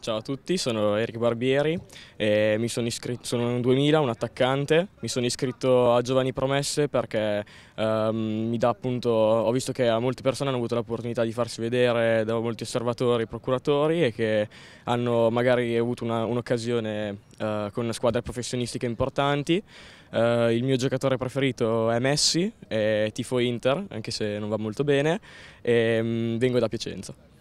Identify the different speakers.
Speaker 1: Ciao a tutti, sono Eric Barbieri, sono, iscritto, sono un 2000, un attaccante, mi sono iscritto a Giovani Promesse perché ehm, appunto, ho visto che a molte persone hanno avuto l'opportunità di farsi vedere da molti osservatori, procuratori e che hanno magari avuto un'occasione un eh, con squadre professionistiche importanti. Eh, il mio giocatore preferito è Messi, è tifo Inter, anche se non va molto bene, e mh, mm, vengo da Piacenza.